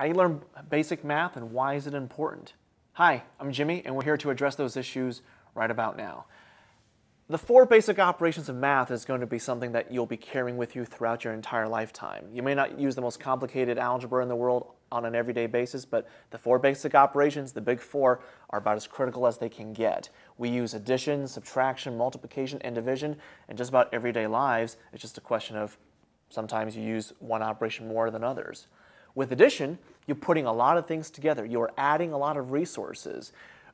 How do you learn basic math and why is it important? Hi, I'm Jimmy and we're here to address those issues right about now. The four basic operations of math is going to be something that you'll be carrying with you throughout your entire lifetime. You may not use the most complicated algebra in the world on an everyday basis, but the four basic operations, the big four, are about as critical as they can get. We use addition, subtraction, multiplication, and division in just about everyday lives. It's just a question of sometimes you use one operation more than others. With addition, you're putting a lot of things together. You're adding a lot of resources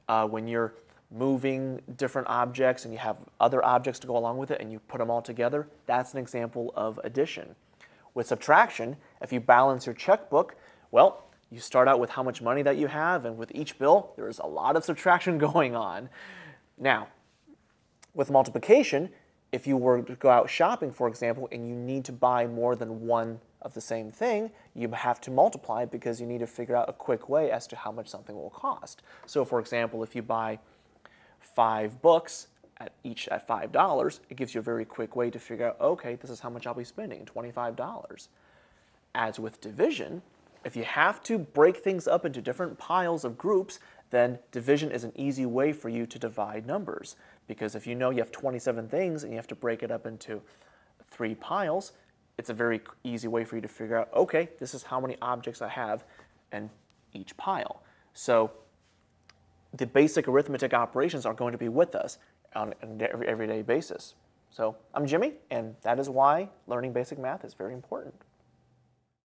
uh, when you're moving different objects and you have other objects to go along with it and you put them all together. That's an example of addition. With subtraction, if you balance your checkbook, well, you start out with how much money that you have, and with each bill, there's a lot of subtraction going on. Now, with multiplication, if you were to go out shopping, for example, and you need to buy more than one of the same thing, you have to multiply because you need to figure out a quick way as to how much something will cost. So for example, if you buy five books at each at $5, it gives you a very quick way to figure out, okay, this is how much I'll be spending, $25. As with division, if you have to break things up into different piles of groups, then division is an easy way for you to divide numbers. Because if you know you have 27 things and you have to break it up into three piles, it's a very easy way for you to figure out, okay, this is how many objects I have in each pile. So the basic arithmetic operations are going to be with us on an everyday basis. So I'm Jimmy, and that is why learning basic math is very important.